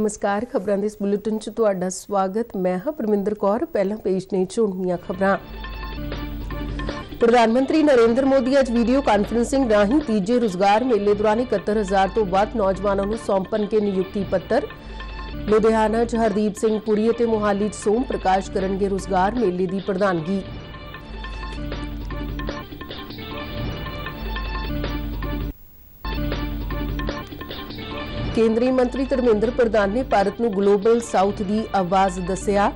ਨਮਸਕਾਰ ਖਬਰਾਂ ਦੇ ਇਸ ਬੁਲੇਟਿਨ 'ਚ ਤੁਹਾਡਾ ਸਵਾਗਤ ਮੈਂ ਹਾਂ ਪਰਮਿੰਦਰ ਕੌਰ ਪਹਿਲਾਂ ਪੇਜ ਨੇ ਝੋਣੀਆਂ ਖਬਰਾਂ ਪ੍ਰਧਾਨ ਮੰਤਰੀ ਨਰਿੰਦਰ ਮੋਦੀ ਅੱਜ ਵੀਡੀਓ ਕਾਨਫਰੰਸਿੰਗ ਰਾਹੀਂ ਤੀਜੇ ਰੋਜ਼ਗਾਰ ਮੇਲੇ ਦੌਰਾਨ 71000 ਤੋਂ ਵੱਧ ਨੌਜਵਾਨਾਂ ਨੂੰ ਕੇ ਨਿਯੁਕਤੀ ਪੱਤਰ ਲੁਧਿਆਣਾ 'ਚ ਹਰਦੀਪ ਸਿੰਘ ਪੁਰੀ ਅਤੇ ਮੋਹਾਲੀ 'ਚ ਸੋਮ ਪ੍ਰਕਾਸ਼ ਕਰਨਗੇ ਰੋਜ਼ਗਾਰ ਮੇਲੇ ਦੀ ਪ੍ਰਧਾਨਗੀ ਕੇਂਦਰੀ ਮੰਤਰੀ ਧਰਮਿੰਦਰ ਪ੍ਰਧਾਨ ਨੇ ਭਾਰਤ ਨੂੰ ਗਲੋਬਲ ਸਾਊਥ ਦੀ ਆਵਾਜ਼ ਦੱਸਿਆ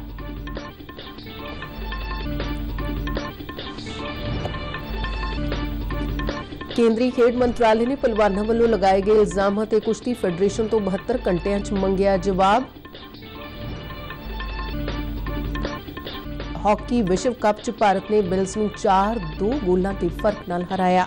ਕੇਂਦਰੀ ਖੇਡ ਮੰਤਰਾਲੇ ਨੇ ਪਲਵਾਨਾਂ ਵੱਲੋਂ ਲਗਾਏ ਗਏ ਇਲਜ਼ਾਮਾਂ ਤੇ ਕੁਸ਼ਤੀ ਫੈਡਰੇਸ਼ਨ ਤੋਂ 72 ਘੰਟਿਆਂ 'ਚ ਮੰਗਿਆ ਜਵਾਬ ਹਾਕੀ ਵਿਸ਼ਵ ਕੱਪ 'ਚ ਭਾਰਤ ਨੇ ਬਿਲਸ ਨੂੰ 4-2 ਗੋਲਾਂ ਦੇ ਫਰਕ ਨਾਲ ਹਰਾਇਆ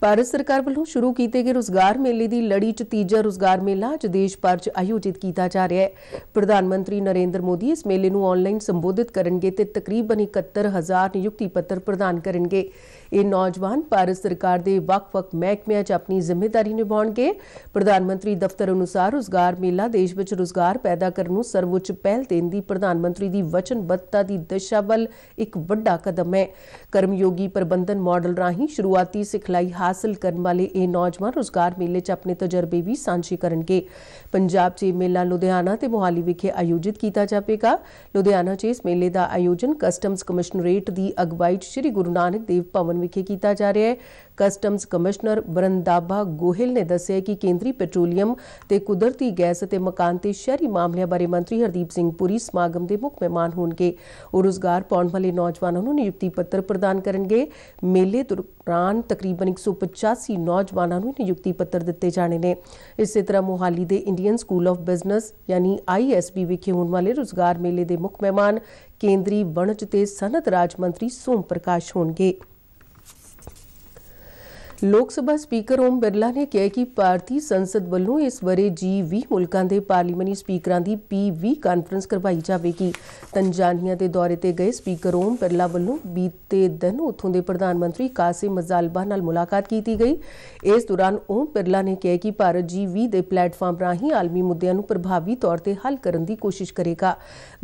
ਭਾਰਤ ਸਰਕਾਰ ਵੱਲੋਂ ਸ਼ੁਰੂ ਕੀਤੇ ਗਏ ਰੋਜ਼ਗਾਰ ਮੇਲੇ ਦੀ ਲੜੀ 'ਚ ਤੀਜਾ ਰੋਜ਼ਗਾਰ ਮੇਲਾ ਅੱਜ ਦੇਸ਼ ਭਰ 'ਚ ਆਯੋਜਿਤ ਕੀਤਾ ਜਾ ਰਿਹਾ ਹੈ ਪ੍ਰਧਾਨ ਮੰਤਰੀ ਨਰਿੰਦਰ ਮੋਦੀ ਇਸ ਮੇਲੇ ਨੂੰ ਆਨਲਾਈਨ ਸੰਬੋਧਿਤ ਕਰਨਗੇ ਤੇ ਤਕਰੀਬਨ 71000 ਨਿਯੁਕਤੀ ਪੱਤਰ ਪ੍ਰਦਾਨ ਕਰਨਗੇ ਇਹ ਨੌਜਵਾਨ ਭਾਰਤ ਸਰਕਾਰ ਦੇ ਵੱਖ-ਵੱਖ ਮਹਿਕਮਿਆਂ 'ਚ ਆਪਣੀ ਜ਼ਿੰਮੇਵਾਰੀ ਨਿਭਾਉਣਗੇ ਪ੍ਰਧਾਨ ਮੰਤਰੀ ਦਫ਼ਤਰ ਅਨੁਸਾਰ ਰੋਜ਼ਗਾਰ ਮੇਲਾ ਦੇਸ਼ ਵਿੱਚ ਰੋਜ਼ਗਾਰ ਪੈਦਾ ਕਰਨ ਨੂੰ ਸਰਵਉੱਚ ਪਹਿਲ ਦੇਣ ਦੀ ਪ੍ਰਧਾਨ ਮੰਤਰੀ ਦੀ ਵਚਨਬੱਧਤਾ ਦੀ ਦਿਸ਼ਾ ਵੱਲ ਇੱਕ ਵੱਡਾ ਕਦਮ ਹੈ ਕਰਮਯੋਗੀ ਪ੍ਰਬੰਧਨ ਮਾਡਲ ਰਾਹੀਂ ਸ਼ੁਰੂਆਤੀ ਸਿਖਲਾਈ ਹਾਸਲ ਕਰਨ ਵਾਲੇ ਇਹ ਨੌਜਵਾਨ ਰੋਜ਼ਗਾਰ ਮੇਲੇ 'ਚ ਆਪਣੇ ਤਜਰਬੇ ਵੀ ਸਾਂਝੇ ਕਰਨਗੇ ਪੰਜਾਬ 'ਚ ਮੇਲਾ ਲੁਧਿਆਣਾ ਤੇ ਮੋਹਾਲੀ ਵਿਖੇ ਆਯੋਜਿਤ ਕੀਤਾ ਜਾਵੇਗਾ ਲੁਧਿਆਣਾ 'ਚ ਇਸ ਮੇਲੇ ਦਾ ਆਯੋਜਨ ਕਸਟਮਸ ਕਮਿਸ਼ਨਰੇਟ ਦੀ ਅਗਵਾਈ 'ਚ ਸ੍ਰੀ ਗੁਰੂ ਨਾਨਕ ਦੇਵ ਭਵਨ ਵਿਖੇ ਕੀਤਾ ਜਾ ਰਿਹਾ ਹੈ ਕਸਟਮਸ ਕਮਿਸ਼ਨਰ ਬਰੰਦਾਬਾ ਗੋਹਿਲ ਨੇ ਦੱਸਿਆ ਕਿ ਕੇਂਦਰੀ ਪੈਟਰੋਲੀਅਮ ਤੇ ਕੁਦਰਤੀ ਗੈਸ ਤੇ ਮਕਾਨ ਤੇ ਸ਼ਹਿਰੀ ਮਾਮਲਿਆਂ ਬਾਰੇ ਮੰਤਰੀ ਹਰਦੀਪ ਸਿੰਘ ਪੁਰੀ ਸਮਾਗਮ ਦੇ ਮੁੱਖ ਮਹਿਮਾਨ ਹੋਣਗੇ ਉਹ ਰੋਜ਼ਗਾਰ ਪਾਉਣ ਵਾਲੇ ਨੌਜਵਾਨਾਂ ਨੂੰ ਨਿਯੁਕਤੀ ਪੱਤਰ ਪ੍ਰਦਾਨ ਕਰਨਗੇ ਮੇਲੇ ਦੌਰਾਨ ਤਕਰੀਬਨ 185 ਨੌਜਵਾਨਾਂ ਨੂੰ ਨਿਯੁਕਤੀ ਪੱਤਰ ਦਿੱਤੇ ਜਾਣੇ ਨੇ ਇਸੇ ਤਰ੍ਹਾਂ ਮੋਹਾਲੀ ਦੇ ਇੰਡੀਅਨ ਸਕੂਲ ਆਫ ਬਿਜ਼ਨਸ ਯਾਨੀ ਆਈਐਸਬੀ ਵਿਖੇ ਹੋਣ ਵਾਲੇ ਰੋਜ਼ਗਾਰ ਮੇਲੇ ਦੇ ਮੁੱਖ ਮਹਿਮਾਨ ਕੇਂਦਰੀ ਵਣਜ ਤੇ ਸਨਤ ਰਾਜ ਮੰਤਰੀ ਸੋਮ ਪ੍ਰਕਾਸ਼ ਹੋਣਗੇ ਲੋਕ ਸਭਾ ਸਪੀਕਰ ਓਮ ਬਿਰਲਾ ਨੇ ਕਿਹਾ ਕਿ ਭਾਰਤੀ ਸੰਸਦ ਵੱਲੋਂ ਇਸ ਜੀ 20 ਮੁਲਕਾਂ ਦੇ ਪਾਰਲੀਮੈਂਟਰੀ ਸਪੀਕਰਾਂ ਦੀ ਪੀ20 ਕਾਨਫਰੰਸ ਕਰਵਾਈ ਜਾਵੇਗੀ ਤੰਜਾਨੀਆ ਦੇ ਦੌਰੇ ਤੇ ਗਏ ਸਪੀਕਰ ਓਮ ਬਿਰਲਾ ਵੱਲੋਂ ਬੀਤੇ ਦਿਨ ਉਥੋਂ ਦੇ ਪ੍ਰਧਾਨ ਮੰਤਰੀ ਕਾਸਿਮ ਮਜ਼ਾਲਬਾ ਨਾਲ ਮੁਲਾਕਾਤ ਕੀਤੀ ਗਈ ਇਸ ਦੌਰਾਨ ਓਮ ਬਿਰਲਾ ਨੇ ਕਿਹਾ ਕਿ ਭਾਰਤ 20 ਦੇ ਪਲੇਟਫਾਰਮ ਰਾਹੀਂ ਆਲਮੀ ਮੁੱਦਿਆਂ ਨੂੰ ਪ੍ਰਭਾਵੀ ਤੌਰ ਤੇ ਹੱਲ ਕਰਨ ਦੀ ਕੋਸ਼ਿਸ਼ ਕਰੇਗਾ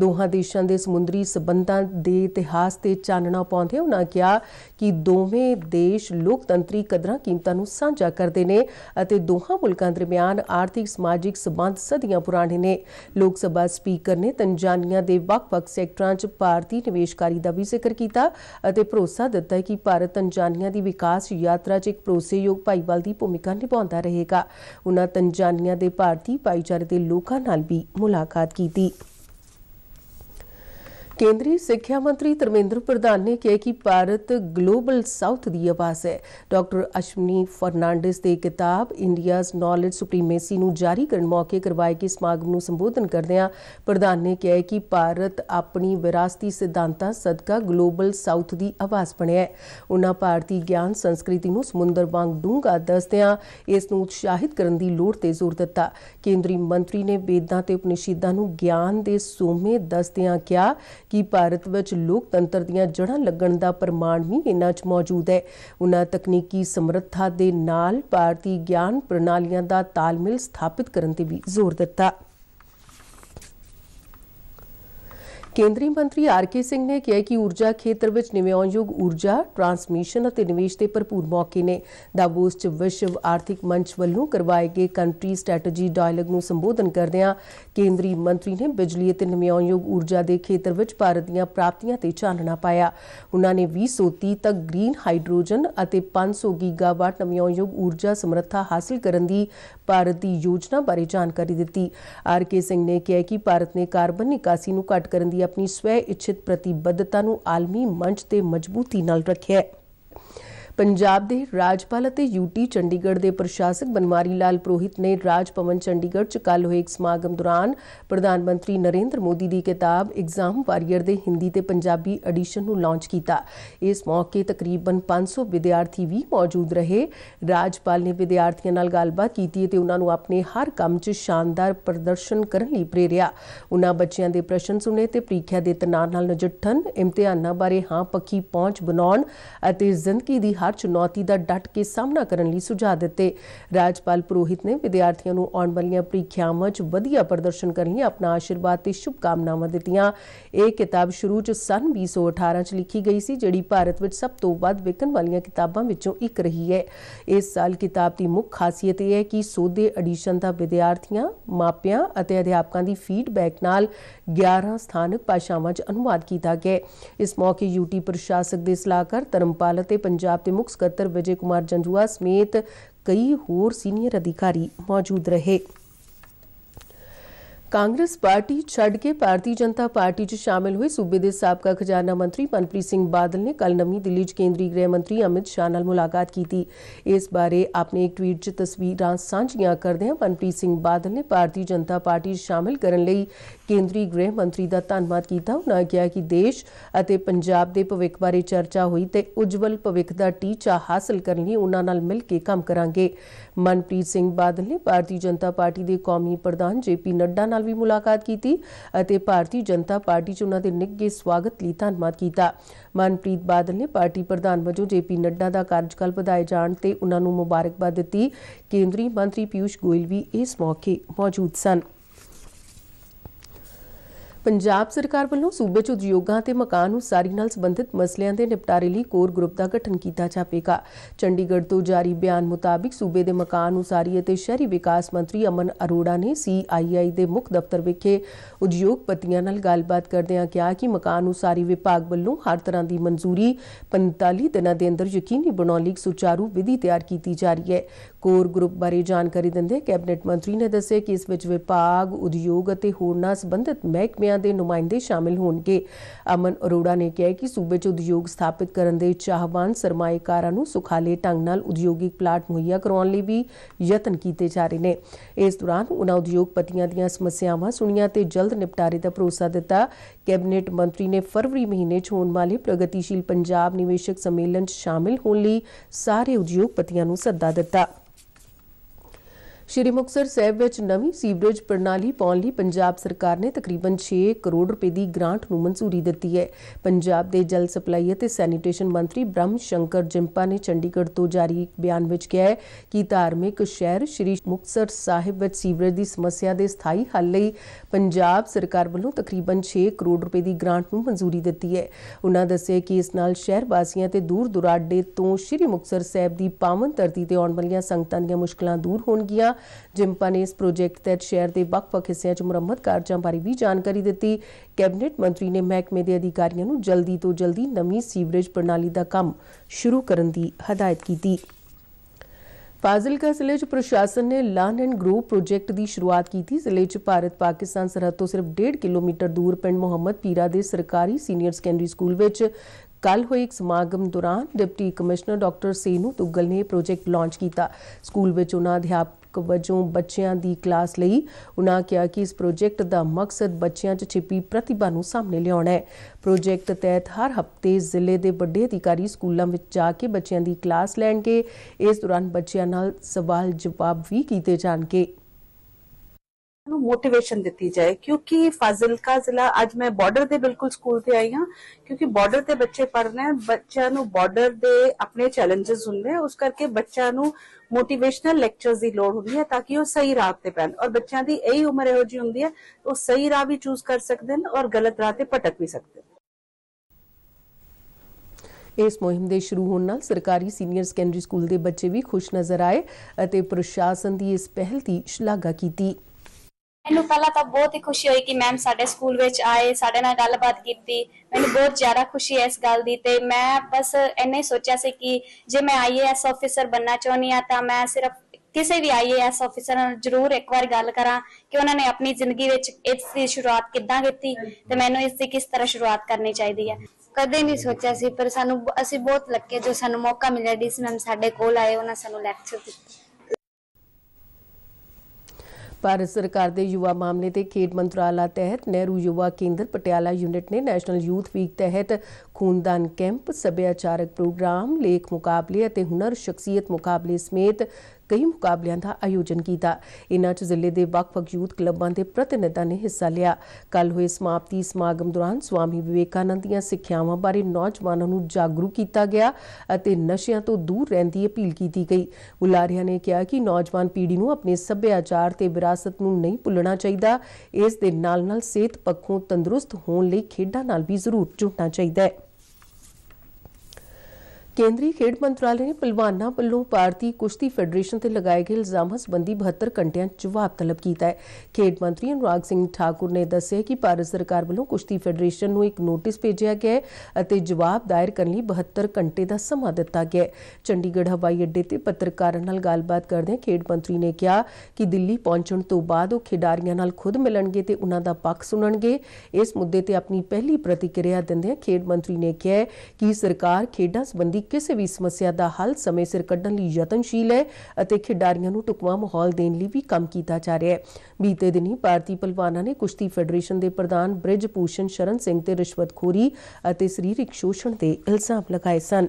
ਦੋਹਾਂ ਦੇਸ਼ਾਂ ਦੇ ਸਮੁੰਦਰੀ ਸਬੰਧਾਂ ਦੇ ਇਤਿਹਾਸ ਤੇ ਚਾਨਣਾ ਪਾਉਂਦੇ ਉਹਨਾਂ ਕਿਹਾ ਕਿ ਦੋਵੇਂ ਦੇਸ਼ ਲੋਕਤੰਤਰੀ ਕਦਰਾਂ ਕੀਮਤਾਂ ਨੂੰ ਸਾਂਝਾ ਕਰਦੇ ਨੇ ਅਤੇ ਦੋਹਾਂ ਮੁਲਕਾਂ ਦਰਮਿਆਨ ਆਰਥਿਕ ਸਮਾਜਿਕ ਸਬੰਧ ਸਦੀਆਂ ਪੁਰਾਣੇ ਨੇ ਲੋਕ ਸਭਾ ਸਪੀਕਰ ਨੇ ਤੰਜਾਨੀਆ ਦੇ ਵੱਖ-ਵੱਖ ਸੈਕਟਰਾਂ 'ਚ ਭਾਰਤੀ ਨਿਵੇਸ਼ਕਾਰੀ ਦਾ ਵੀ ਜ਼ਿਕਰ ਕੀਤਾ ਅਤੇ ਭਰੋਸਾ ਦਿੱਤਾ ਕਿ ਭਾਰਤ ਤੰਜਾਨੀਆ ਦੀ ਵਿਕਾਸ ਯਾਤਰਾ 'ਚ ਇੱਕ ਭਰੋਸੇਯੋਗ ਭਾਈਵਾਲ ਦੀ ਭੂਮਿਕਾ ਨਿਭਾਉਂਦਾ ਰਹੇਗਾ ਉਹਨਾਂ ਤੰਜਾਨੀਆ ਦੇ ਭਾਰਤੀ ਭਾਈਚਾਰੇ ਦੇ ਲੋਕਾਂ ਨਾਲ ਵੀ ਮੁਲਾਕਾਤ ਕੀਤੀ ਕੇਂਦਰੀ ਸਿੱਖਿਆ ਮੰਤਰੀ ਧਰਮੇਂਦਰ ਪ੍ਰਧਾਨ ਨੇ ਕਿਹਾ ਕਿ ਭਾਰਤ ਗਲੋਬਲ ਸਾਊਥ ਦੀ ਆਵਾਜ਼ ਹੈ ਡਾਕਟਰ ਅਸ਼ਮਨੀ ਫਰਨਾਂਡਿਸ ਦੀ ਕਿਤਾਬ ਇੰਡੀਆਜ਼ ਨੌਲੇਜ ਸੁਪਰੀਮੇਸੀ ਨੂੰ ਜਾਰੀ ਕਰਨ ਮੌਕੇ ਕਰਵਾਏ ਗਏ ਸਮਾਗਮ ਨੂੰ ਸੰਬੋਧਨ ਕਰਦਿਆਂ ਪ੍ਰਧਾਨ ਨੇ ਕਿਹਾ ਕਿ ਭਾਰਤ ਆਪਣੀ ਵਿਰਾਸਤੀ ਸਿਧਾਂਤਾਂ ਸਦਕਾ ਗਲੋਬਲ ਸਾਊਥ ਦੀ ਆਵਾਜ਼ ਬਣਿਆ ਹੈ ਉਹਨਾਂ ਭਾਰਤੀ ਗਿਆਨ ਸੰਸਕ੍ਰਿਤੀ ਨੂੰ ਸਮੁੰਦਰ ਵਾਂਗ ਡੂੰਘਾ ਦੱਸਦਿਆਂ ਇਸ ਨੂੰ ਉਤਸ਼ਾਹਿਤ ਕਰਨ ਦੀ ਲੋੜ ਤੇ ਜ਼ੋਰ ਦਿੱਤਾ ਕੇਂਦਰੀ ਮੰਤਰੀ ਨੇ ਵੇਦਾਂ ਤੇ ਉਪਨਿਸ਼ਦਾਂ ਨੂੰ ਗਿਆਨ ਦੇ ਸੋਮੇ ਦੱਸਦਿਆਂ ਕਿਹਾ ਕਿ ਭਾਰਤ ਵਿੱਚ ਲੋਕਤੰਤਰ ਦੀਆਂ ਜੜ੍ਹਾਂ ਲੱਗਣ ਦਾ ਪ੍ਰਮਾਣ ਵੀ ਇਹਨਾਂ 'ਚ ਮੌਜੂਦ ਹੈ ਉਹਨਾਂ ਤਕਨੀਕੀ ਸਮਰੱਥਾ ਦੇ ਨਾਲ ਭਾਰਤੀ ਗਿਆਨ ਪ੍ਰਣਾਲੀਆਂ ਦਾ ਤਾਲਮੇਲ ਸਥਾਪਿਤ ਕਰਨ ਤੇ ਵੀ ਜ਼ੋਰ ਦਿੱਤਾ ਕੇਂਦਰੀ ਮੰਤਰੀ ਆਰਕੇ ਸਿੰਘ ਨੇ ਕਿਹਾ ਕਿ ਊਰਜਾ ਖੇਤਰ ਵਿੱਚ ਨਿਵੇਸ਼ਯੋਗ ਊਰਜਾ ਟਰਾਂਸਮਿਸ਼ਨ ਅਤੇ ਨਿਵੇਸ਼ ਦੇ ਭਰਪੂਰ ਮੌਕੇ ਨੇ ਦਾਵੋਸ 'ਚ ਵਿਸ਼ਵ ਆਰਥਿਕ ਮੰਚ ਵੱਲੋਂ ਕਰਵਾਏ ਗਏ ਕੰਟਰੀ ਸਟ੍ਰੈਟਜੀ ਡਾਇਲੌਗ ਨੂੰ ਸੰਬੋਧਨ ਕਰਦਿਆਂ ਕੇਂਦਰੀ ਮੰਤਰੀ ਨੇ ਬਿਜਲੀ ਅਤੇ ਨਿਵੇਸ਼ਯੋਗ ਊਰਜਾ ਦੇ ਖੇਤਰ ਵਿੱਚ ਭਾਰਤ ਦੀਆਂ ਪ੍ਰਾਪਤੀਆਂ ਤੇ ਚਾਨਣਾ ਪਾਇਆ ਉਹਨਾਂ ਨੇ 2030 ਤੱਕ ਗ੍ਰੀਨ ਹਾਈਡਰੋਜਨ ਅਤੇ 500 ਗੀਗਾਵਾਟ ਨਿਵੇਸ਼ਯੋਗ ਊਰਜਾ ਸਮਰੱਥਾ ਹਾਸਲ ਕਰਨ ਦੀ ਭਾਰਤ ਦੀ ਯੋਜਨਾ ਬਾਰੇ ਜਾਣਕਾਰੀ ਦਿੱਤੀ ਆਰਕੇ ਸਿੰਘ ਨੇ ਕਿਹਾ ਕਿ ਭਾਰਤ ਨੇ ਕਾਰਬਨ ਨਿਕਾਸੀ ਨੂੰ ਘਟ ਕਰਨ ਦੀ ਆਪਣੀ ਸਵੈ ਇਛਿਤ ਪ੍ਰਤੀਬੱਧਤਾ ਨੂੰ ਆਲਮੀ ਮੰਚ ਤੇ ਮਜ਼ਬੂਤੀ ਨਾਲ ਰੱਖਿਆ ਹੈ ਪੰਜਾਬ ਦੇ ਰਾਜਪਾਲ ਅਤੇ ਯੂਟੀ ਚੰਡੀਗੜ੍ਹ ਦੇ ਪ੍ਰਸ਼ਾਸਕ ਬਨਵਾਰੀ ਲਾਲ ਪ੍ਰੋਹਿਤ ਨੇ ਰਾਜ ਭਵਨ ਚੰਡੀਗੜ੍ਹ 'ਚ ਕੱਲ ਹੋਏ ਇੱਕ ਸਮਾਗਮ ਦੌਰਾਨ ਪ੍ਰਧਾਨ ਮੰਤਰੀ ਨਰਿੰਦਰ ਮੋਦੀ ਦੀ ਕਿਤਾਬ ਐਗਜ਼ਾਮ ਵਾਰੀਅਰ ਦੇ ਹਿੰਦੀ ਤੇ ਪੰਜਾਬੀ ਐਡੀਸ਼ਨ ਨੂੰ ਲਾਂਚ ਕੀਤਾ ਇਸ ਮੌਕੇ ਤਕਰੀਬਨ 500 ਵਿਦਿਆਰਥੀ ਵੀ ਮੌਜੂਦ ਰਹੇ ਰਾਜਪਾਲ ਨੇ ਵਿਦਿਆਰਥੀਆਂ ਨਾਲ ਗੱਲਬਾਤ ਕੀਤੀ ਤੇ ਉਹਨਾਂ ਨੂੰ ਆਪਣੇ ਹਰ ਕੰਮ 'ਚ ਸ਼ਾਨਦਾਰ ਪ੍ਰਦਰਸ਼ਨ ਕਰਨ ਲਈ ਪ੍ਰੇਰਿਆ ਉਹਨਾਂ ਬੱਚਿਆਂ ਦੇ ਪ੍ਰਸ਼ਨ ਸੁਨੇ ਤੇ ਪ੍ਰੀਖਿਆ ਦੇ ਤਣਾਅ ਨਾਲ ਨਜਿੱਠਣ ਇਮਤਿਹਾਨਾਂ ਬਾਰੇ ਹਾਂ ਪੱਕੀ ਪਹੁੰਚ ਬਣਾਉਣ ਅਤੇ ਜ਼ਿੰਦਗੀ ਦੀ ਹਰ ਚੁਣੌਤੀ ਦਾ ਡਟ ਕੇ ਸਾਹਮਣਾ ਕਰਨ ਲਈ ਸੁਝਾਅ ਦਿੱਤੇ ਰਾਜਪਾਲ ਪ੍ਰੋਹਿਤ ਨੇ ਵਿਦਿਆਰਥੀਆਂ ਨੂੰ ਆਉਣ ਵਾਲੀਆਂ ਪ੍ਰੀਖਿਆਵਾਂ 'ਚ ਵਧੀਆ ਪ੍ਰਦਰਸ਼ਨ ਕਰਨ ਲਈ ਆਪਣਾ ਆਸ਼ੀਰਵਾਦ ਤੇ ਸ਼ੁਭਕਾਮਨਾਵਾਂ ਦਿੱਤੀਆਂ ਇਹ ਕਿਤਾਬ ਸ਼ੁਰੂ 'ਚ ਸਨ 2018 'ਚ ਲਿਖੀ ਗਈ ਸੀ ਜਿਹੜੀ ਭਾਰਤ ਵਿੱਚ ਸਭ ਤੋਂ ਵੱਧ ਵਿਕਣ ਵਾਲੀਆਂ ਕਿਤਾਬਾਂ ਵਿੱਚੋਂ ਇੱਕ ਰਹੀ ਹੈ ਇਸ ਸਾਲ ਕਿਤਾਬ ਦੀ ਮੁੱਖ ਖਾਸੀਅਤ ਇਹ ਹੈ ਕਿ ਸੋਧੇ ਐਡੀਸ਼ਨ ਦਾ ਵਿਦਿਆਰਥੀਆਂ ਮਾਪਿਆਂ ਅਤੇ ਅਧਿਆਪਕਾਂ ਦੀ ਫੀਡਬੈਕ ਨਾਲ 11 ਸਥਾਨਕ ਭਾਸ਼ਾਵਾਂ 'ਚ ਅਨੁਵਾਦ ਕੀਤਾ ਗਿਆ ਇਸ ਮੌਕੇ ਯੂਟੀ ਪ੍ਰਸ਼ਾਸਕ ਦੇ ਸਲਾਹਕਾਰ ਧਰਮਪਾਲ ਅਤੇ ਪੰਜਾਬ ਦੇ प्रमुख सकत्र विजय कुमार जंजुआ समेत कई होर सीनियर अधिकारी मौजूद रहे कांग्रेस पार्टी छड़ के भारतीय जनता पार्टी में शामिल हुए सूबे के सबका खजाना मंत्री मनप्रीत सिंह बादल ने कल नवी दिल्ली केंद्रीय गृहमंत्री अमित शाह मुलाकात की इस बारे अपने एक ट्वीट च तस्वीर सांझिया करद मनप्रीत सिंह बादल ने भारतीय जनता पार्टी शामिल करने ਕੇਂਦਰੀ ਗ੍ਰਹਿ ਮੰਤਰੀ ਦਾ ਧੰਨਵਾਦ ਕੀਤਾ ਉਹਨਾਂ ਕਿਹਾ ਕਿ ਦੇਸ਼ ਅਤੇ ਪੰਜਾਬ ਦੇ ਭਵਿੱਖ ਬਾਰੇ ਚਰਚਾ ਹੋਈ ਤੇ ਉਜਵਲ ਭਵਿੱਖ ਦਾ ਟੀਚਾ ਹਾਸਲ ਕਰਨ ਲਈ ਉਹਨਾਂ ਨਾਲ ਮਿਲ ਕੇ ਕੰਮ ਕਰਾਂਗੇ ਮਨਪ੍ਰੀਤ ਸਿੰਘ ਬਾਦਲ ਨੇ ਭਾਰਤੀ ਜਨਤਾ ਪਾਰਟੀ ਦੇ ਕੌਮੀ ਪ੍ਰਧਾਨ ਜੇਪੀ ਨੱਡਾ ਨਾਲ ਵੀ ਮੁਲਾਕਾਤ ਕੀਤੀ ਅਤੇ ਭਾਰਤੀ ਜਨਤਾ ਪਾਰਟੀ 'ਚ ਉਹਨਾਂ ਦੇ ਨਿੱਘੇ ਸਵਾਗਤ ਲਈ ਧੰਨਵਾਦ ਕੀਤਾ ਮਨਪ੍ਰੀਤ ਬਾਦਲ ਨੇ ਪਾਰਟੀ ਪ੍ਰਧਾਨ ਵਜੋਂ ਜੇਪੀ ਨੱਡਾ ਦਾ ਕਾਰਜਕਾਲ ਵਧਾਏ ਜਾਣ ਤੇ ਉਹਨਾਂ ਨੂੰ ਮੁਬਾਰਕਬਾਦ ਦਿੱਤੀ ਕੇਂਦਰੀ ਮੰਤਰੀ ਪਿਊਸ਼ ਗੋਇਲ ਵੀ ਇਸ ਮੌਕੇ ਮੌਜੂਦ ਸਨ ਪੰਜਾਬ ਸਰਕਾਰ ਵੱਲੋਂ ਸੂਬੇ 'ਚ ਉਦਯੋਗਾਂ ਤੇ ਮਕਾਨ ਉਸਾਰੀ ਨਾਲ ਸੰਬੰਧਿਤ ਮਸਲਿਆਂ ਦੇ ਨਿਪਟਾਰੇ ਲਈ ਕੋਰ ਗਰੁੱਪ ਦਾ ਗਠਨ ਕੀਤਾ ਜਾਵੇਗਾ ਚੰਡੀਗੜ੍ਹ ਤੋਂ ਜਾਰੀ ਬਿਆਨ ਮੁਤਾਬਕ ਸੂਬੇ ਦੇ ਮਕਾਨ ਉਸਾਰੀ ਅਤੇ ਸ਼ਹਿਰੀ ਵਿਕਾਸ ਮੰਤਰੀ ਅਮਨ ਅਰੋੜਾ ਨੇ ਸੀਆਈਆਈ ਦੇ ਮੁੱਖ ਦਫ਼ਤਰ ਵਿਖੇ ਉਦਯੋਗਪਤੀਆਂ ਨਾਲ ਗੱਲਬਾਤ ਕਰਦਿਆਂ ਕਿਹਾ ਕਿ ਮਕਾਨ ਉਸਾਰੀ ਵਿਭਾਗ ਵੱਲੋਂ ਹਰ ਤਰ੍ਹਾਂ ਦੀ ਮਨਜ਼ੂਰੀ 45 ਦਿਨਾਂ ਦੇ ਅੰਦਰ ਯਕੀਨੀ ਬਣਾਉਣ ਲਈ ਸੁਚਾਰੂ ਵਿਧੀ ਤਿਆਰ ਕੀਤੀ ਜਾ ਰਹੀ ਹੈ ਕੋਰ ਗਰੁੱਪ ਬਾਰੇ ਜਾਣਕਾਰੀ ਦਿੰਦੇ ਕੈਬਨਿਟ ਮੰਤਰੀ ਨੇ ਦੱਸਿਆ ਕਿ ਇਸ ਵਿੱਚ ਵਿਭਾਗ ਉਦਯੋਗ ਅਤੇ ਹੋਰਨਾਂ ਸੰਬੰਧਿਤ ਮਹਿਕਮੇ ਕੰਪਨੀਆਂ ਦੇ ਨੁਮਾਇੰਦੇ ਸ਼ਾਮਿਲ ਹੋਣਗੇ ਅਮਨ ਅਰੋੜਾ ਨੇ ਕਿਹਾ ਕਿ ਸੂਬੇ 'ਚ ਉਦਯੋਗ ਸਥਾਪਿਤ ਕਰਨ ਦੇ ਚਾਹਵਾਨ ਸਰਮਾਇਕਾਰਾਂ ਨੂੰ ਸੁਖਾਲੇ ਢੰਗ ਨਾਲ ਉਦਯੋਗਿਕ ਪਲਾਟ ਮੁਹੱਈਆ ਕਰਾਉਣ ਲਈ ਵੀ ਯਤਨ ਕੀਤੇ ਜਾ ਰਹੇ ਨੇ ਇਸ ਦੌਰਾਨ ਉਹਨਾਂ ਉਦਯੋਗਪਤੀਆਂ ਦੀਆਂ ਸਮੱਸਿਆਵਾਂ ਸੁਣੀਆਂ ਤੇ ਜਲਦ ਨਿਪਟਾਰੇ ਦਾ ਭਰੋਸਾ ਦਿੱਤਾ ਕੈਬਨਿਟ ਮੰਤਰੀ ਨੇ ਫਰਵਰੀ ਮਹੀਨੇ 'ਚ ਹੋਣ ਵਾਲੇ ਪ੍ਰਗਤੀਸ਼ੀਲ ਪੰਜਾਬ ਨਿਵੇਸ਼ਕ ਸੰਮੇਲਨ 'ਚ ਸ਼ਾਮਿਲ ਹੋਣ ਲਈ ਸਾਰੇ ਉਦਯੋਗਪਤੀਆਂ ਨੂੰ ਸੱਦਾ ਦਿੱਤਾ ਸ਼੍ਰੀ ਮੁਕਤਸਰ ਸਾਹਿਬ ਵਿੱਚ ਨਵੀਂ ਸੀਵਰੇਜ ਪ੍ਰਣਾਲੀ ਪਾਉਣ ਲਈ ਪੰਜਾਬ ਸਰਕਾਰ ਨੇ ਤਕਰੀਬਨ 6 ਕਰੋੜ ਰੁਪਏ ਦੀ ਗ੍ਰਾਂਟ ਨੂੰ ਮਨਜ਼ੂਰੀ ਦਿੱਤੀ ਹੈ ਪੰਜਾਬ ਦੇ ਜਲ ਸਪਲਾਈ ਅਤੇ ਸੈਨੀਟੇਸ਼ਨ ਮੰਤਰੀ ਬ੍ਰਹਮ ਸ਼ੰਕਰ ਜਿੰਪਾ ਨੇ ਚੰਡੀਗੜ੍ਹ ਤੋਂ ਜਾਰੀ ਇੱਕ ਬਿਆਨ ਵਿੱਚ ਕਿਹਾ ਹੈ ਕਿ ਧਾਰਮਿਕ ਸ਼ਹਿਰ ਸ਼੍ਰੀ ਮੁਕਤਸਰ ਸਾਹਿਬ ਵਿੱਚ ਸੀਵਰੇਜ ਦੀ ਸਮੱਸਿਆ ਦੇ ਸਥਾਈ ਹੱਲ ਲਈ ਪੰਜਾਬ ਸਰਕਾਰ ਵੱਲੋਂ ਤਕਰੀਬਨ 6 ਕਰੋੜ ਰੁਪਏ ਦੀ ਗ੍ਰਾਂਟ ਨੂੰ ਮਨਜ਼ੂਰੀ ਦਿੱਤੀ ਹੈ ਉਹਨਾਂ ਦੱਸਿਆ ਕਿ ਇਸ ਨਾਲ ਸ਼ਹਿਰ ਵਾਸੀਆਂ ਤੇ ਦੂਰ ਦੁਰਾਡੇ ਤੋਂ ਸ਼੍ਰੀ ਮੁਕਤਸਰ ਸਾਹਿਬ ਦੀ ਪਾਵਨ ਧਰਤੀ ਤੇ ਆਉਣ ਵਾਲੀਆਂ ਸੰਗਤਾਂ ਦੀਆਂ ਮੁਸ਼ਕਲਾਂ ਦੂਰ ਹੋਣਗੀਆਂ ਜਿੰਪਾ ਨੇ ਇਸ ਪ੍ਰੋਜੈਕਟ ਤਹਿਤ ਸ਼ਹਿਰ ਦੇ ਵੱਖ-ਵੱਖ ਹਿੱਸਿਆਂ 'ਚ ਮੁਰੰਮਤ ਕਾਰਜਾਂ ਬਾਰੇ ਵੀ ਜਾਣਕਾਰੀ ਦਿੱਤੀ ਕੈਬਨਿਟ ਮੰਤਰੀ ਨੇ ਮਹਿਕਮੇ ਦੇ ਅਧਿਕਾਰੀਆਂ ਨੂੰ ਜਲਦੀ ਤੋਂ ਜਲਦੀ ਨਵੀਂ ਸੀਵਰੇਜ ਪ੍ਰਣਾਲੀ ਦਾ ਕੰਮ ਸ਼ੁਰੂ ਕਰਨ ਦੀ ਹਦਾਇਤ ਕੀਤੀ। ਫਾਜ਼ਿਲਕਾ ਜ਼ਿਲ੍ਹੇ 'ਚ ਪ੍ਰਸ਼ਾਸਨ ਨੇ ਲਾਨ ਐਂਡ ਗਰੋ ਪ੍ਰੋਜੈਕਟ ਦੀ ਸ਼ੁਰੂਆਤ ਕੀਤੀ ਜ਼ਿਲ੍ਹੇ 'ਚ ਭਾਰਤ ਪਾਕਿਸਤਾਨ ਸਰਹੱਦ ਤੋਂ ਸਿਰਫ 1.5 ਕਿਲੋਮੀਟਰ ਦੂਰ ਪਿੰਡ ਮੁਹੰਮਦ ਪੀਰਾ ਦੇ ਸਰਕਾਰੀ ਸੀਨੀਅਰ ਸੈਕੰਡਰੀ ਸਕੂਲ ਵਿੱਚ ਕੱਲ ਹੋਏ ਇੱਕ ਸਮਾਗਮ ਦੌਰਾਨ deputy commissioner doctor Senu Duggal ਨੇ ਇਹ ਪ੍ਰੋਜੈਕਟ ਲਾਂਚ ਕੀਤਾ ਸਕੂਲ ਵਿੱਚ ਉਹਨਾਂ ਅਧਿਆਪਕ ਵਜੋਂ ਬੱਚਿਆਂ ਦੀ ਕਲਾਸ ਲਈ ਉਹਨਾਂ ਕਿਹਾ ਕਿ ਇਸ ਪ੍ਰੋਜੈਕਟ ਦਾ ਮਕਸਦ ਬੱਚਿਆਂ 'ਚ ਛਿਪੀ ਪ੍ਰਤਿਭਾ ਨੂੰ ਸਾਹਮਣੇ ਲਿਆਉਣਾ ਹੈ ਪ੍ਰੋਜੈਕਟ ਤਹਿਤ ਹਰ ਹਫਤੇ ਜ਼ਿਲ੍ਹੇ ਦੇ ਵੱਡੇ ਅਧਿਕਾਰੀ ਸਕੂਲਾਂ ਵਿੱਚ ਜਾ ਕੇ ਬੱਚਿਆਂ ਦੀ ਕਲਾਸ ਲੈਣਗੇ ਇਸ ਦੌਰਾਨ ਬੱਚਿਆਂ ਨਾਲ ਸਵਾਲ ਜਵਾਬ ਵੀ ਕੀਤੇ ਜਾਣਗੇ ਨੂੰ ਮੋਟੀਵੇਸ਼ਨ ਦਿੱਤੀ ਜਾਏ ਕਿਉਂਕਿ ਫਾਜ਼ਿਲਕਾ ਜ਼ਿਲ੍ਹਾ ਅੱਜ ਮੈਂ ਬਾਰਡਰ ਦੇ ਬਿਲਕੁਲ ਸਕੂਲ ਤੇ ਆਈ ਹਾਂ ਕਿਉਂਕਿ ਬਾਰਡਰ ਤੇ ਬੱਚੇ ਪੜ੍ਹਨਾ ਬੱਚਿਆਂ ਨੂੰ ਬਾਰਡਰ ਦੇ ਆਪਣੇ ਚੈਲੰਜਸ ਹੁੰਦੇ ਉਸ ਕਰਕੇ ਬੱਚਿਆਂ ਨੂੰ ਮੋਟੀਵੇਸ਼ਨਲ ਲੈਕਚਰਸ ਦੀ ਲੋੜ ਹੁੰਦੀ ਹੈ ਤਾਂ ਕਿ ਉਹ ਸਹੀ ਰਾਹ ਤੇ ਪੈਣ ਔਰ ਬੱਚਿਆਂ ਦੀ ਇਹੀ ਉਮਰ ਇਹੋ ਜੀ ਹੁੰਦੀ ਹੈ ਉਹ ਸਹੀ ਰਾਹ ਵੀ ਚੂਜ਼ ਕਰ ਸਕਦੇ ਨੇ ਔਰ ਗਲਤ ਰਾਹ ਤੇ ਭਟਕ ਵੀ ਸਕਦੇ ਨੇ ਇਸ ਮੁਹਿੰਮ ਦੇ ਸ਼ੁਰੂ ਹੋਣ ਨਾਲ ਸਰਕਾਰੀ ਸੀਨੀਅਰ ਸੈਕੰਡਰੀ ਸਕੂਲ ਦੇ ਬੱਚੇ ਵੀ ਖੁਸ਼ ਨਜ਼ਰ ਆਏ ਅਤੇ ਪ੍ਰਸ਼ਾਸਨ ਦੀ ਇਸ ਪਹਿਲ ਦੀ ਸ਼ਲਾਘਾ ਕੀਤੀ ਮੈਨੂੰ ਪਹਿਲਾਂ ਤਾਂ ਬਹੁਤ ਹੀ ਖੁਸ਼ੀ ਹੋਈ ਕਿ ਮੈਮ ਸਾਡੇ ਸਕੂਲ ਵਿੱਚ ਆਏ ਸਾਡੇ ਨਾਲ ਗੱਲਬਾਤ ਕੀਤੀ ਮੈਨੂੰ ਬਹੁਤ ਜ਼ਿਆਦਾ ਖੁਸ਼ੀ ਹੈ ਇਸ ਗੱਲ ਦੀ ਤੇ ਮੈਂ ਬਸ ਇੰਨੇ ਸੋਚਿਆ ਸੀ ਕਿ ਜੇ ਮੈਂ ਆਈਏਐਸ ਆਫੀਸਰ ਬੰਨਾ ਚਾਹੁੰਦੀ ਆ ਤਾਂ ਮੈਂ ਸਿਰਫ ਕਿਸੇ ਵੀ ਆਈਏਐਸ ਅਫਸਰ ਨਾਲ ਜ਼ਰੂਰ ਇੱਕ ਵਾਰ ਗੱਲ ਕਰਾਂ ਕਿ ਉਹਨਾਂ ਨੇ ਆਪਣੀ ਜ਼ਿੰਦਗੀ ਵਿੱਚ ਇਸ ਦੀ ਸ਼ੁਰੂਆਤ ਕਿੱਦਾਂ ਕੀਤੀ ਤੇ ਮੈਨੂੰ ਇਸ ਦੀ ਕਿਸ ਤਰ੍ਹਾਂ ਸ਼ੁਰੂਆਤ ਕਰਨੀ ਚਾਹੀਦੀ ਹੈ ਕਦੇ ਨਹੀਂ ਸੋਚਿਆ ਸੀ ਪਰ ਸਾਨੂੰ ਅਸੀਂ ਬਹੁਤ ਲੱਕੇ ਜੋ ਸਾਨੂੰ ਮੌਕਾ ਮਿਲਿਆ ਡੀਸੀ ਮੈਮ ਸਾਡੇ ਕੋਲ ਆਏ ਉਹਨਾਂ ਸਾਨੂੰ ਲੈਕਚਰ ਦਿੱਤਾ ਭਾਰਤ ਸਰਕਾਰ ਦੇ ਯੁਵਾ ਮਾਮਲੇ ਤੇ ਖੇਡ ਮੰਤਰਾਲਾ ਤਹਿਤ ਨਹਿਰੂ ਯੁਵਾ ਕੇਂਦਰ ਪਟਿਆਲਾ ਯੂਨਿਟ ਨੇ ਨੈਸ਼ਨਲ ਯੂਥ ਵੀਕ ਤਹਿਤ ਖੂਨਦਾਨ ਕੈਂਪ ਸੱਭਿਆਚਾਰਕ ਪ੍ਰੋਗਰਾਮ ਲੇਖ ਮੁਕਾਬਲੇ ਅਤੇ ਹੁਨਰ ਸ਼ਖਸੀਅਤ ਮੁਕਾਬਲੇ ਸਮੇਤ ਕਈ ਮੁਕਾਬਲਿਆਂ ਦਾ ਆਯੋਜਨ ਕੀਤਾ ਇਨ੍ਹਾਂ 'ਚ ਜ਼ਿਲ੍ਹੇ ਦੇ ਵੱਖ-ਵੱਖ ਯੂਥ ਕਲੱਬਾਂ ਦੇ ਪ੍ਰਤੀਨਿਧਾਂ ਨੇ ਹਿੱਸਾ ਲਿਆ ਕੱਲ ਹੋਏ ਸਮਾਪਤੀ ਸਮਾਗਮ ਦੌਰਾਨ ਸਵਾਮੀ ਵਿਵੇਕਾਨੰਦ ਦੀਆਂ ਸਿੱਖਿਆਵਾਂ ਬਾਰੇ ਨੌਜਵਾਨਾਂ ਨੂੰ ਜਾਗਰੂਕ ਕੀਤਾ ਗਿਆ ਅਤੇ ਨਸ਼ਿਆਂ ਤੋਂ ਦੂਰ ਰਹਿਣ ਦੀ ਅਪੀਲ ਕੀਤੀ ਗਈ ਉਲਾਰਿਆ ਨੇ ਕਿਹਾ ਕਿ ਨੌਜਵਾਨ ਪੀੜ੍ਹੀ ਨੂੰ ਆਪਣੇ ਸੱਭਿਆਚਾਰ ਤੇ ਵਿਰਾਸਤ ਨੂੰ ਨਹੀਂ ਭੁੱਲਣਾ ਚਾਹੀਦਾ ਇਸ ਦੇ ਨਾਲ-ਨਾਲ ਸਿਹਤ ਪੱਖੋਂ ਤੰਦਰੁਸਤ ਹੋਣ ਲਈ ਖੇਡਾਂ ਨਾਲ ਵੀ ਜ਼ਰੂਰ ਜੁੜਨਾ ਚਾਹੀਦਾ ਹੈ ਕੇਂਦਰੀ ਖੇਡ ਮੰਤਰਾਲੇ ਨੇ ਪਹਿਲਵਾਨਾਂ ਵੱਲੋਂ ਭਾਰਤੀ ਕੁਸ਼ਤੀ ਫੈਡਰੇਸ਼ਨ ਤੇ ਲਗਾਏ ਗਏ ਇਲਜ਼ਾਮ ਸੰਬੰਧੀ 72 ਘੰਟਿਆਂ ਜਵਾਬ ਤਲਬ ਕੀਤਾ ਹੈ ਖੇਡ ਮੰਤਰੀ ਅਨੁਰਾਗ ਸਿੰਘ ਠਾਕੁਰ ਨੇ ਦੱਸਿਆ ਕਿ ਭਾਰਤ ਸਰਕਾਰ ਵੱਲੋਂ ਕੁਸ਼ਤੀ ਫੈਡਰੇਸ਼ਨ ਨੂੰ ਇੱਕ ਨੋਟਿਸ ਭੇਜਿਆ ਗਿਆ ਹੈ ਅਤੇ ਜਵਾਬ ਦਾਇਰ ਕਰਨ ਲਈ 72 ਘੰਟੇ ਦਾ ਸਮਾਂ ਦਿੱਤਾ ਗਿਆ ਹੈ ਚੰਡੀਗੜ੍ਹ ਹਵਾਈ ਅੱਡੇ ਤੇ ਪੱਤਰਕਾਰਾਂ ਨਾਲ ਗੱਲਬਾਤ ਕਰਦਿਆਂ ਖੇਡ ਮੰਤਰੀ ਨੇ ਕਿਹਾ ਕਿ ਦਿੱਲੀ ਪਹੁੰਚਣ ਤੋਂ ਬਾਅਦ ਉਹ ਖਿਡਾਰੀਆਂ ਨਾਲ ਖੁਦ ਮਿਲਣਗੇ ਤੇ ਉਹਨਾਂ ਦਾ ਪੱਖ ਸੁਣਨਗੇ ਇਸ ਮੁੱਦੇ ਤੇ ਆਪਣੀ ਪਹਿਲੀ ਪ੍ਰਤੀਕਿਰਿਆ ਦਿੰਦਿਆਂ ਖੇਡ ਮੰਤਰੀ ਨੇ ਕਿਹਾ ਕਿ ਸਰਕਾਰ ਖੇਡਾਂ ਸੰਬੰਧੀ ਕਿਸੇ ਵੀ ਸਮੱਸਿਆ ਦਾ ਹੱਲ ਸਮੇਂ ਸਿਰ ਕੱਢਣ ਲਈ ਯਤਨਸ਼ੀਲ ਹੈ ਅਤੇ ਖਿਡਾਰੀਆਂ ਨੂੰ ਟੁਕਵਾ ਮਾਹੌਲ ਦੇਣ ਲਈ ਵੀ ਕੰਮ ਕੀਤਾ ਜਾ ਰਿਹਾ ਹੈ ਬੀਤੇ ਦਿਨੀ ਭਾਰਤੀ ਪਲਵਾਨਾ ਨੇ ਕੁਸ਼ਤੀ ਫੈਡਰੇਸ਼ਨ ਦੇ ਪ੍ਰਧਾਨ ਬ੍ਰਿਜ ਪੂਸ਼ਨ ਸ਼ਰਨ ਸਿੰਘ ਤੇ ਰਿਸ਼ਵਤਖੋਰੀ ਅਤੇ ਸਰੀਰਕ ਸ਼ੋਸ਼ਣ ਦੇ ਇਲਜ਼ਾਮ ਲਗਾਏ ਸਨ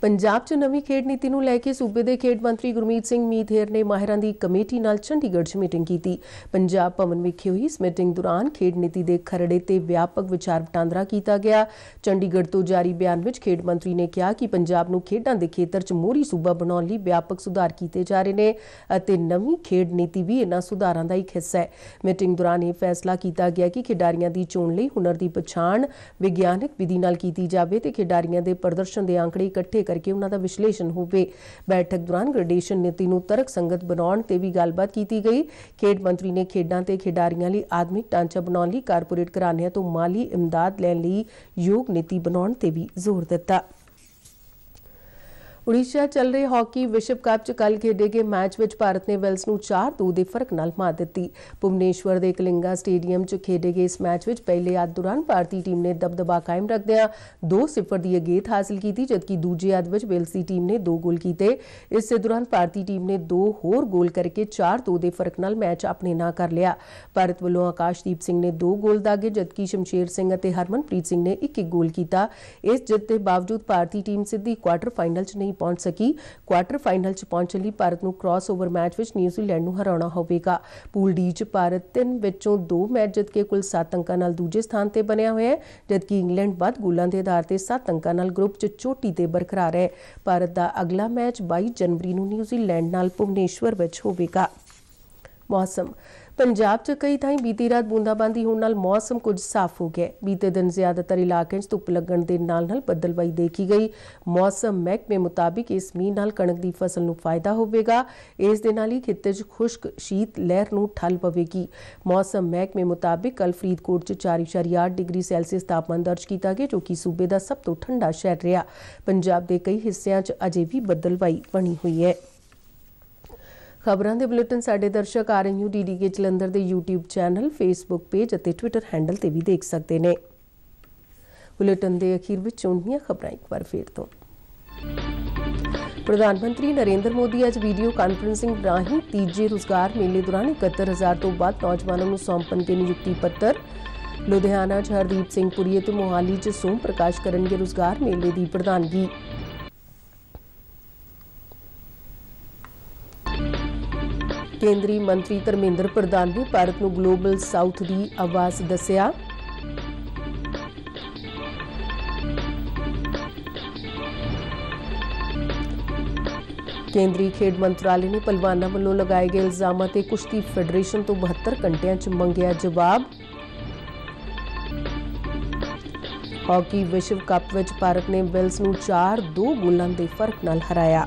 ਪੰਜਾਬ 'ਚ ਨਵੀਂ ਖੇਡ ਨੀਤੀ ਨੂੰ ਲੈ ਕੇ ਸੂਬੇ ਦੇ ਖੇਡ ਮੰਤਰੀ ਗੁਰਮੀਤ ਸਿੰਘ ਮੀਥੇਰ ਨੇ ਮਾਹਿਰਾਂ ਦੀ ਕਮੇਟੀ ਨਾਲ ਚੰਡੀਗੜ੍ਹ 'ਚ ਮੀਟਿੰਗ ਕੀਤੀ ਪੰਜਾਬ ਭਵਨ ਵਿਖੇ ਹੋਈ ਇਸ ਮੀਟਿੰਗ ਦੌਰਾਨ ਖੇਡ ਨੀਤੀ ਦੇ ਖਰੜੇ ਤੇ ਵਿਆਪਕ ਵਿਚਾਰ ਵਟਾਂਦਰਾ ਕੀਤਾ ਗਿਆ ਚੰਡੀਗੜ੍ਹ ਤੋਂ ਜਾਰੀ ਬਿਆਨ ਵਿੱਚ ਖੇਡ ਮੰਤਰੀ ਨੇ ਕਿਹਾ ਕਿ ਪੰਜਾਬ ਨੂੰ ਖੇਡਾਂ ਦੇ ਖੇਤਰ 'ਚ ਮੋਹਰੀ ਸੂਬਾ ਬਣਾਉਣ ਲਈ ਵਿਆਪਕ ਸੁਧਾਰ ਕੀਤੇ ਜਾ ਰਹੇ ਨੇ ਅਤੇ ਨਵੀਂ ਖੇਡ ਨੀਤੀ ਵੀ ਇਹਨਾਂ ਸੁਧਾਰਾਂ ਦਾ ਇੱਕ ਹਿੱਸਾ ਹੈ ਮੀਟਿੰਗ ਦੌਰਾਨ ਇਹ ਫੈਸਲਾ ਕੀਤਾ ਗਿਆ ਕਿ ਖਿਡਾਰੀਆਂ ਦੀ ਚੋਣ ਲਈ ਹੁਨਰ ਦੀ ਪਛਾਣ ਵਿਗਿਆਨਕ ਵਿਧੀ ਨਾਲ ਕੀਤੀ ਜਾਵੇ ਤੇ ਖਿਡਾਰੀਆਂ ਦੇ ਪ੍ਰਦਰਸ਼ਨ ਦੇ ਅੰਕੜੇ ਇਕੱਠੇ ਕਰਕੇ ਉਹਨਾਂ ਦਾ ਵਿਸ਼ਲੇਸ਼ਣ ਹੋਵੇ ਬੈਠਕ ਦੌਰਾਨ ਗ੍ਰੈਡੇਸ਼ਨ ਨੀਤੀ ਨੂੰ ਤਰਕ ਸੰਗਤ ਬਣਾਉਣ ਤੇ ਵੀ ਗੱਲਬਾਤ ਕੀਤੀ ਗਈ ਖੇਡ ਮੰਤਰੀ ਨੇ ਖੇਡਾਂ ਤੇ ਖਿਡਾਰੀਆਂ ਲਈ ਆਧੁਨਿਕ ਢਾਂਚਾ ਬਣਾਉਣ ਲਈ ਕਾਰਪੋਰੇਟ ਘਰਾਣਿਆਂ ਤੋਂ ਮਾਲੀ ਇਮਦਾਦ ਲੈਣ ਲਈ ਯੋਗ ਨੀਤੀ ਬਣਾਉਣ ਤੇ ਵੀ ਜ਼ੋਰ ਦਿੱਤਾ ਉੜੀਸਾ ਚੱਲ ਰਹੀ ਹਾਕੀ ਵਿਸ਼ਵ ਕੱਪ 'ਚ ਕੱਲ ਖੇਡੇ ਗਏ ਮੈਚ ਵਿੱਚ ਭਾਰਤ ਨੇ ਵੈਲਸ ਨੂੰ 4-2 ਦੇ ਫਰਕ ਨਾਲ ਮਾਤ ਦਿੱਤੀ ਭੁਵਨੇਸ਼ਵਰ ਦੇ ਕਲਿੰਗਾ ਸਟੇਡੀਅਮ 'ਚ ਖੇਡੇ ਗਏ ਇਸ ਮੈਚ ਵਿੱਚ ਪਹਿਲੇ ਅੱਧ ਦੌਰਾਨ ਭਾਰਤੀ ਟੀਮ ਨੇ ਦਬਦਬਾ ਕਾਇਮ ਰੱਖਦਿਆਂ 2-0 ਦੀ ਅਗੇਤ ਹਾਸਲ ਕੀਤੀ ਜਦਕਿ ਦੂਜੇ ਅੱਧ ਵਿੱਚ ਵੈਲਸ ਦੀ ਟੀਮ ਨੇ 2 ਗੋਲ ਕੀਤੇ ਇਸ ਦੇ ਦੌਰਾਨ ਭਾਰਤੀ ਟੀਮ ਨੇ 2 ਹੋਰ ਗੋਲ ਕਰਕੇ 4-2 ਦੇ ਫਰਕ ਨਾਲ ਮੈਚ ਆਪਣੇ ਨਾਂ ਕਰ ਲਿਆ ਭਾਰਤ ਵੱਲੋਂ ਆਕਾਸ਼ਦੀਪ ਸਿੰਘ ਨੇ 2 ਗੋਲ ਦਾਗੇ ਜਦਕਿ ਸ਼ਮਸ਼ੇਰ ਸਿੰਘ ਅਤੇ ਹਰਮਨਪ੍ਰੀਤ ਸਿੰਘ ਨੇ 1-1 ਗੋਲ ਕੀਤਾ ਇਸ ਜਿੱਤ ਦੇ ਬਾਵਜੂਦ ਭਾਰਤੀ ਟੀਮ ਸਿੱਧੀ ਕੁਆਟਰ ਫਾਈਨਲ 'ਚ ਨਹੀਂ ਪਹੁੰਚ ਸਕੀ ਕੁਆਟਰ ਫਾਈਨਲ 'ਚ ਪਹੁੰਚਣ ਲਈ ਭਾਰਤ ਨੂੰ ਕ੍ਰਾਸਓਵਰ ਮੈਚ ਵਿੱਚ ਨਿਊਜ਼ੀਲੈਂਡ ਨੂੰ ਹਰਾਉਣਾ ਹੋਵੇਗਾ ਪੂਲ ਡੀ 'ਚ ਭਾਰਤ ਤਿੰਨ ਵਿੱਚੋਂ ਦੋ ਮੈਚ ਜਿੱਤ ਕੇ ਕੁੱਲ 7 ਅੰਕਾਂ ਨਾਲ ਦੂਜੇ ਸਥਾਨ ਤੇ ਬਣਿਆ ਹੋਇਆ ਹੈ ਜਦਕਿ ਇੰਗਲੈਂਡ ਵੱਧ ਗੋਲਾਂ ਦੇ ਆਧਾਰ ਤੇ 7 ਅੰਕਾਂ ਨਾਲ ਗਰੁੱਪ 'ਚ ਚੋਟੀ ਤੇ ਬਰਕਰਾਰ ਹੈ ਭਾਰਤ ਦਾ ਅਗਲਾ ਮੈਚ 22 ਜਨਵਰੀ ਨੂੰ ਨਿਊਜ਼ੀਲੈਂਡ ਨਾਲ ਭੁਵਨੇਸ਼ਵਰ ਵਿੱਚ ਹੋਵੇਗਾ ਮੌਸਮ ਪੰਜਾਬ 'ਚ ਕਈ ਥਾਈਂ ਬੀਤੀ ਰਾਤ ਬੂੰਦਾਬਾਂਦੀ ਹੋਣ ਨਾਲ ਮੌਸਮ ਕੁਝ ਸਾਫ਼ ਹੋ ਗਿਆ ਬੀਤੇ ਦਿਨ ਜ਼ਿਆਦਾਤਰ ਇਲਾਕਿਆਂ 'ਚ ਧੁੱਪ ਲੱਗਣ ਦੇ ਨਾਲ-ਨਾਲ ਬੱਦਲਬਾਈ ਦੇਖੀ ਗਈ ਮੌਸਮ ਮਹਿਕਮੇ ਮੁਤਾਬਿਕ ਇਸ ਮੀਂਹ ਨਾਲ ਕਣਕ ਦੀ ਫਸਲ ਨੂੰ ਫਾਇਦਾ ਹੋਵੇਗਾ ਇਸ ਦੇ ਨਾਲ ਹੀ ਖੇਤੇ 'ਚ ਖੁਸ਼ਕ ਸ਼ੀਤ ਲਹਿਰ ਨੂੰ ਠੱਲ ਪਵੇਗੀ ਮੌਸਮ ਮਹਿਕਮੇ ਮੁਤਾਬਿਕ ਕੱਲ ਫਰੀਦਕੋਟ 'ਚ 4.8 ਡਿਗਰੀ ਸੈਲਸੀਅਸ ਤਾਪਮਾਨ ਦਰਜ ਕੀਤਾ ਗਿਆ ਜੋ ਕਿ ਸੂਬੇ ਦਾ ਸਭ ਤੋਂ ਠੰਡਾ ਸ਼ਹਿਰ ਰਿਹਾ ਪੰਜਾਬ ਦੇ ਕਈ ਹਿੱਸਿਆਂ 'ਚ ਅਜੇ ਵੀ ਬੱਦਲਬਾਈ ਬਣੀ ਹੋਈ ਹੈ ਖਬਰਾਂ ਦੇ ਬੁਲੇਟਿਨ ਸਾਡੇ ਦਰਸ਼ਕ ਆਰਐਨਯੂ ਡੀਡੀਕੇ ਜਲੰਧਰ ਦੇ YouTube ਚੈਨਲ Facebook ਪੇਜ ਅਤੇ Twitter ਹੈਂਡਲ ਤੇ ਵੀ ਦੇਖ ਸਕਦੇ ਨੇ ਬੁਲੇਟਿਨ ਦੇ ਅਖੀਰ ਵਿੱਚ ਚੋਣੀਆਂ ਖਬਰਾਂ ਇੱਕ ਵਾਰ ਫੇਰ ਤੋਂ ਪ੍ਰਧਾਨ ਮੰਤਰੀ ਨਰਿੰਦਰ ਮੋਦੀ ਅੱਜ ਵੀਡੀਓ ਕਾਨਫਰੰਸਿੰਗ ਰਾਹੀਂ ਤੀਜੇ ਰੋਜ਼ਗਾਰ ਮੇਲੇ ਦੌਰਾਨ 71000 ਤੋਂ ਵੱਧ ਨੌਜਵਾਨਾਂ ਨੂੰ ਦੇ ਨਿਯੁਕਤੀ ਪੱਤਰ ਲੁਧਿਆਣਾ ਚ ਹਰਦੀਪ ਸਿੰਘ ਪੁਰੀਏ ਤੇ ਮੋਹਾਲੀ ਚ ਸੋਮ ਪ੍ਰਕਾਸ਼ ਕਰਨਗੇ ਰੋਜ਼ਗਾਰ ਮੇਲੇ ਦੀ ਪ੍ਰਧਾਨਗੀ ਕੇਂਦਰੀ ਮੰਤਰੀ ਧਰਮਿੰਦਰ ਪ੍ਰਧਾਨ ਨੇ ਭਾਰਤ ਨੂੰ ਗਲੋਬਲ ਸਾਊਥ ਦੀ ਆਵਾਜ਼ ਦੱਸਿਆ ਕੇਂਦਰੀ ਖੇਡ ਮੰਤਰਾਲੇ ਨੇ ਪਲਵਾਨਾਂ ਵੱਲੋਂ ਲਗਾਏ ਗਏ ਇਲਜ਼ਾਮਾਂ ਤੇ ਕੁਸ਼ਤੀ ਫੈਡਰੇਸ਼ਨ ਤੋਂ 72 ਘੰਟਿਆਂ 'ਚ ਮੰਗਿਆ ਜਵਾਬ ਹਾਕੀ ਵਿਸ਼ਵ ਕੱਪ ਵਿੱਚ ਭਾਰਤ ਨੇ ਬਿਲਸ ਨੂੰ 4-2 ਗੋਲਾਂ ਦੇ ਫਰਕ ਨਾਲ ਹਰਾਇਆ